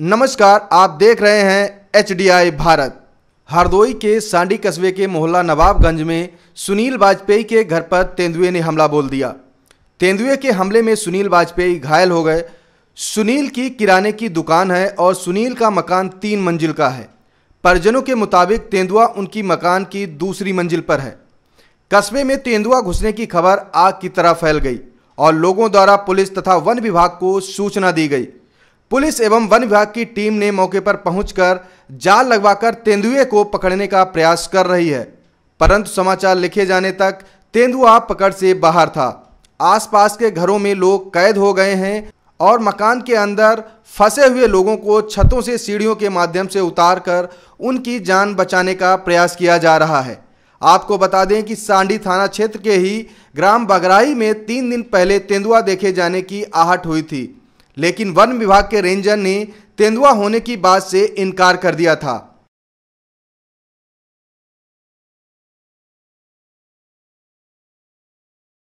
नमस्कार आप देख रहे हैं एच भारत हरदोई के सांडी कस्बे के मोहल्ला नवाबगंज में सुनील वाजपेयी के घर पर तेंदुए ने हमला बोल दिया तेंदुए के हमले में सुनील वाजपेयी घायल हो गए सुनील की किराने की दुकान है और सुनील का मकान तीन मंजिल का है परिजनों के मुताबिक तेंदुआ उनकी मकान की दूसरी मंजिल पर है कस्बे में तेंदुआ घुसने की खबर आग की तरह फैल गई और लोगों द्वारा पुलिस तथा वन विभाग को सूचना दी गई पुलिस एवं वन विभाग की टीम ने मौके पर पहुंचकर जाल लगवाकर तेंदुए को पकड़ने का प्रयास कर रही है परंतु समाचार लिखे जाने तक तेंदुआ पकड़ से बाहर था आसपास के घरों में लोग कैद हो गए हैं और मकान के अंदर फंसे हुए लोगों को छतों से सीढ़ियों के माध्यम से उतार कर उनकी जान बचाने का प्रयास किया जा रहा है आपको बता दें कि सांडी थाना क्षेत्र के ही ग्राम बगराई में तीन दिन पहले तेंदुआ देखे जाने की आहट हुई थी लेकिन वन विभाग के रेंजर ने तेंदुआ होने की बात से इनकार कर दिया था